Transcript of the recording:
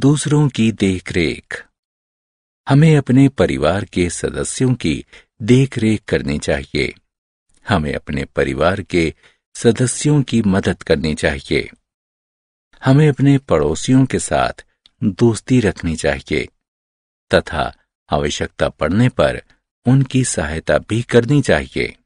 दूसरों की देखरेख हमें अपने परिवार के सदस्यों की देखरेख करनी चाहिए हमें अपने परिवार के सदस्यों की मदद करनी चाहिए हमें अपने पड़ोसियों के साथ दोस्ती रखनी चाहिए तथा आवश्यकता पड़ने पर उनकी सहायता भी करनी चाहिए